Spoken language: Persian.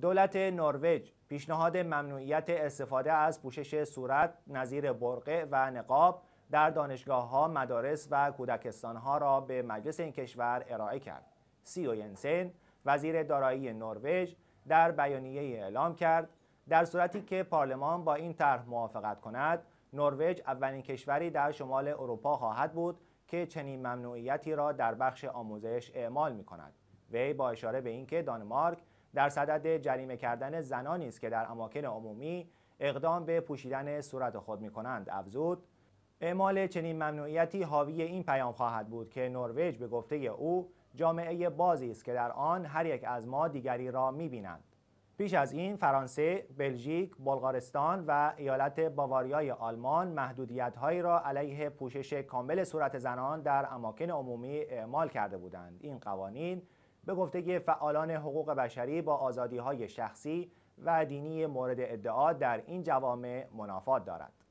دولت نروژ پیشنهاد ممنوعیت استفاده از پوشش صورت نظیر برقه و نقاب در دانشگاه ها، مدارس و کودکستان ها را به مجلس این کشور ارائه کرد. او ینسن وزیر دارایی نروژ در بیانیه اعلام کرد در صورتی که پارلمان با این طرح موافقت کند نروژ اولین کشوری در شمال اروپا خواهد بود که چنین ممنوعیتی را در بخش آموزش اعمال می کند. وی با اشاره به اینکه دانمارک در صدد جریمه کردن زنانی است که در اماکن عمومی اقدام به پوشیدن صورت خود می کنند افزود اعمال چنین ممنوعیتی حاوی این پیام خواهد بود که نروژ به گفته او جامعه بازی است که در آن هر یک از ما دیگری را می بینند. پیش از این فرانسه، بلژیک، بلغارستان و ایالت باواریای آلمان محدودیت هایی را علیه پوشش کامل صورت زنان در اماکن عمومی اعمال کرده بودند. این قوانین به گفته فعالان حقوق بشری با آزادی های شخصی و دینی مورد ادعا در این جوامع منافات دارد.